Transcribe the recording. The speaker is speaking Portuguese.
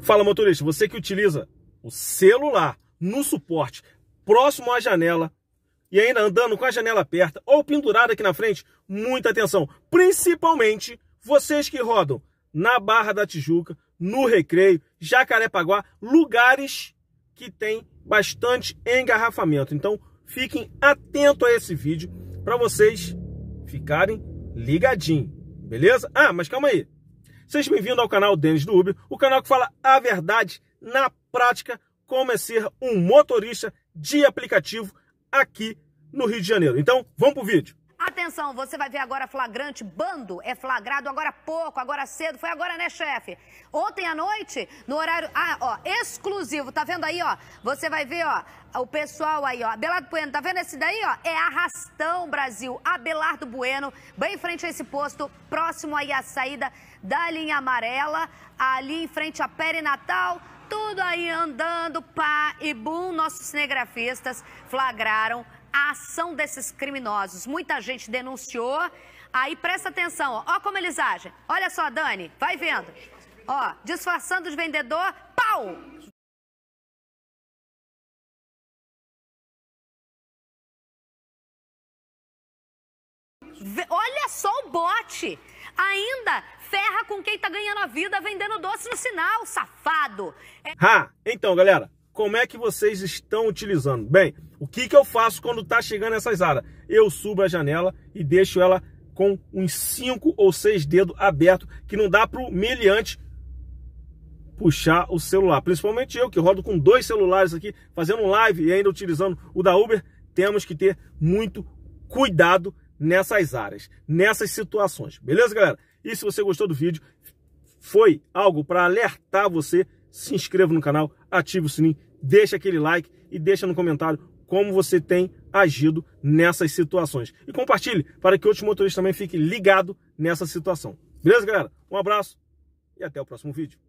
Fala motorista, você que utiliza o celular no suporte próximo à janela e ainda andando com a janela aberta ou pendurada aqui na frente, muita atenção. Principalmente vocês que rodam na Barra da Tijuca, no Recreio, Jacarepaguá, lugares que tem bastante engarrafamento. Então fiquem atento a esse vídeo para vocês ficarem ligadinhos, beleza? Ah, mas calma aí. Seja bem-vindo ao canal Denis do Uber, o canal que fala a verdade na prática como é ser um motorista de aplicativo aqui no Rio de Janeiro. Então, vamos pro vídeo. Atenção, você vai ver agora flagrante. Bando é flagrado agora pouco, agora cedo. Foi agora, né, chefe? Ontem à noite, no horário. Ah, ó, exclusivo. Tá vendo aí, ó? Você vai ver, ó, o pessoal aí, ó. Abelardo Bueno, tá vendo esse daí, ó? É Arrastão Brasil. Abelardo Bueno, bem em frente a esse posto, próximo aí à saída da linha amarela, ali em frente à Perinatal. Tudo aí andando, pá e bum. Nossos cinegrafistas flagraram a ação desses criminosos. Muita gente denunciou. Aí presta atenção, ó, ó como eles agem. Olha só, Dani, vai vendo. Ó, disfarçando de vendedor, pau! Olha só o bote! Ainda ferra com quem tá ganhando a vida vendendo doce no sinal, safado! É... Ha! Então, galera, como é que vocês estão utilizando? Bem, o que, que eu faço quando está chegando essas áreas? Eu subo a janela e deixo ela com uns 5 ou 6 dedos abertos, que não dá para o meliante puxar o celular. Principalmente eu, que rodo com dois celulares aqui, fazendo live e ainda utilizando o da Uber, temos que ter muito cuidado nessas áreas, nessas situações. Beleza, galera? E se você gostou do vídeo, foi algo para alertar você, se inscreva no canal, ative o sininho deixa aquele like e deixa no comentário como você tem agido nessas situações. E compartilhe para que outros motoristas também fiquem ligados nessa situação. Beleza, galera? Um abraço e até o próximo vídeo.